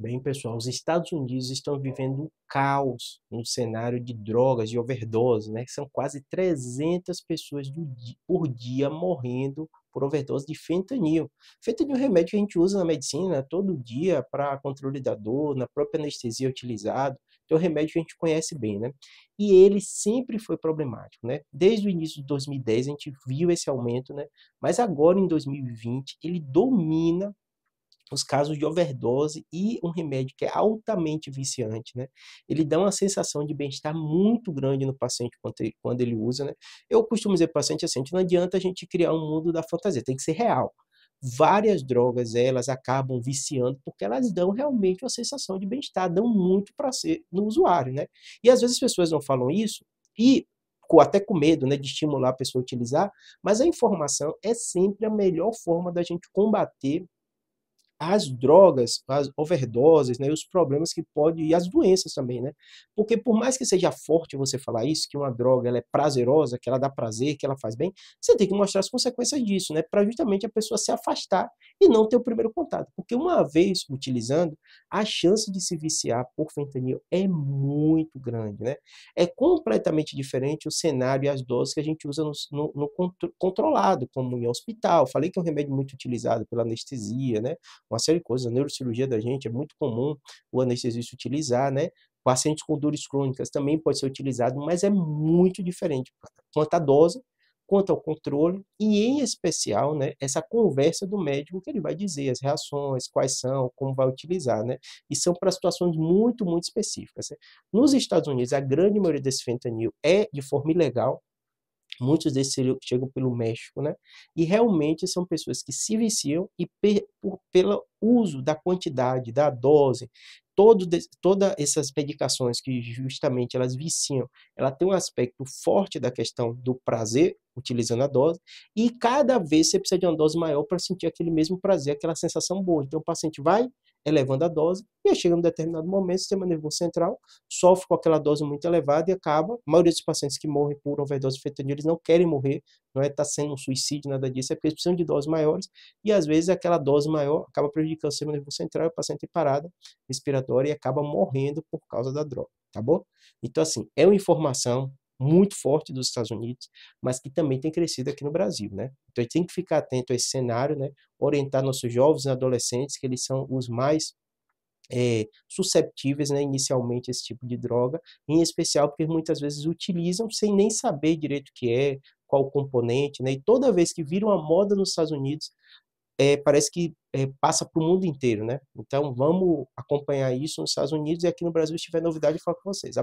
Bem, pessoal, os Estados Unidos estão vivendo um caos no cenário de drogas, de overdose, né? São quase 300 pessoas por dia morrendo por overdose de fentanil. Fentanil é um remédio que a gente usa na medicina todo dia para controle da dor, na própria anestesia é utilizado. Então, é um remédio que a gente conhece bem, né? E ele sempre foi problemático, né? Desde o início de 2010 a gente viu esse aumento, né? Mas agora em 2020 ele domina os casos de overdose e um remédio que é altamente viciante, né? Ele dá uma sensação de bem-estar muito grande no paciente quando ele, usa, né? Eu costumo dizer para o paciente assim, não adianta a gente criar um mundo da fantasia, tem que ser real. Várias drogas, elas acabam viciando porque elas dão realmente uma sensação de bem-estar, dão muito para ser no usuário, né? E às vezes as pessoas não falam isso e até com medo né, de estimular a pessoa a utilizar, mas a informação é sempre a melhor forma da gente combater as drogas, as overdoses, né, os problemas que pode e as doenças também, né? Porque por mais que seja forte você falar isso, que uma droga ela é prazerosa, que ela dá prazer, que ela faz bem, você tem que mostrar as consequências disso, né? Para justamente a pessoa se afastar e não ter o primeiro contato, porque uma vez utilizando, a chance de se viciar por fentanil é muito grande, né? É completamente diferente o cenário e as doses que a gente usa no, no, no contro, controlado, como em hospital. Falei que é um remédio muito utilizado pela anestesia, né? Uma série de coisas. A neurocirurgia da gente é muito comum o anestesista utilizar, né? Pacientes com dores crônicas também pode ser utilizado, mas é muito diferente. Quanto à dose, quanto ao controle e, em especial, né, essa conversa do médico que ele vai dizer as reações, quais são, como vai utilizar, né, e são para situações muito, muito específicas. Né? Nos Estados Unidos, a grande maioria desse fentanil é de forma ilegal, Muitos desses chegam pelo México, né? E realmente são pessoas que se viciam e per, por, pelo uso da quantidade, da dose, todas essas medicações que justamente elas viciam, ela tem um aspecto forte da questão do prazer, utilizando a dose, e cada vez você precisa de uma dose maior para sentir aquele mesmo prazer, aquela sensação boa. Então o paciente vai elevando a dose, e aí chega um determinado momento, o sistema nervoso central sofre com aquela dose muito elevada e acaba, a maioria dos pacientes que morrem por overdose de fentanil, eles não querem morrer, não é tá sendo um suicídio, nada disso, é porque eles precisam de doses maiores, e às vezes aquela dose maior acaba prejudicando o sistema nervoso central, o paciente tem parada respiratória e acaba morrendo por causa da droga, tá bom? Então, assim, é uma informação muito forte dos Estados Unidos, mas que também tem crescido aqui no Brasil, né? Então a gente tem que ficar atento a esse cenário, né? Orientar nossos jovens e adolescentes, que eles são os mais é, susceptíveis, né, inicialmente, a esse tipo de droga, em especial porque muitas vezes utilizam sem nem saber direito o que é, qual o componente, né? E toda vez que vira uma moda nos Estados Unidos, é, parece que é, passa para o mundo inteiro, né? Então vamos acompanhar isso nos Estados Unidos e aqui no Brasil, se tiver novidade, eu falo com vocês.